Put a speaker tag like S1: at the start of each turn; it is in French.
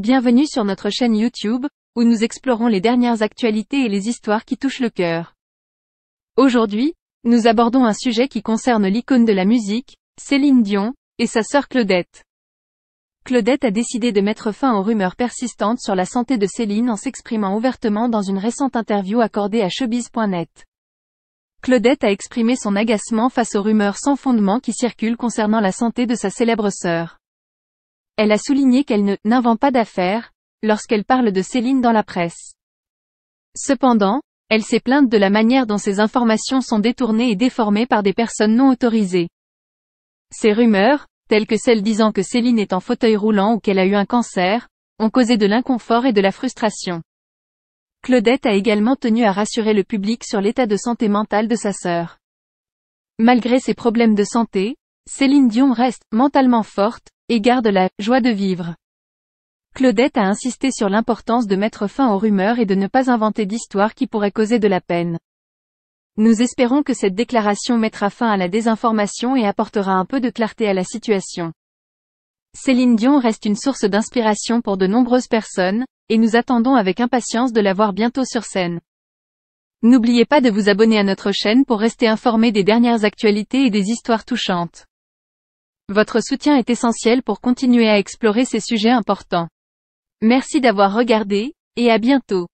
S1: Bienvenue sur notre chaîne YouTube, où nous explorons les dernières actualités et les histoires qui touchent le cœur. Aujourd'hui, nous abordons un sujet qui concerne l'icône de la musique, Céline Dion, et sa sœur Claudette. Claudette a décidé de mettre fin aux rumeurs persistantes sur la santé de Céline en s'exprimant ouvertement dans une récente interview accordée à showbiz.net. Claudette a exprimé son agacement face aux rumeurs sans fondement qui circulent concernant la santé de sa célèbre sœur elle a souligné qu'elle ne « n'invente pas d'affaires » lorsqu'elle parle de Céline dans la presse. Cependant, elle s'est plainte de la manière dont ces informations sont détournées et déformées par des personnes non autorisées. Ces rumeurs, telles que celles disant que Céline est en fauteuil roulant ou qu'elle a eu un cancer, ont causé de l'inconfort et de la frustration. Claudette a également tenu à rassurer le public sur l'état de santé mentale de sa sœur. Malgré ses problèmes de santé, Céline Dion reste mentalement forte, et garde la joie de vivre. Claudette a insisté sur l'importance de mettre fin aux rumeurs et de ne pas inventer d'histoires qui pourraient causer de la peine. Nous espérons que cette déclaration mettra fin à la désinformation et apportera un peu de clarté à la situation. Céline Dion reste une source d'inspiration pour de nombreuses personnes, et nous attendons avec impatience de la voir bientôt sur scène. N'oubliez pas de vous abonner à notre chaîne pour rester informé des dernières actualités et des histoires touchantes. Votre soutien est essentiel pour continuer à explorer ces sujets importants. Merci d'avoir regardé, et à bientôt.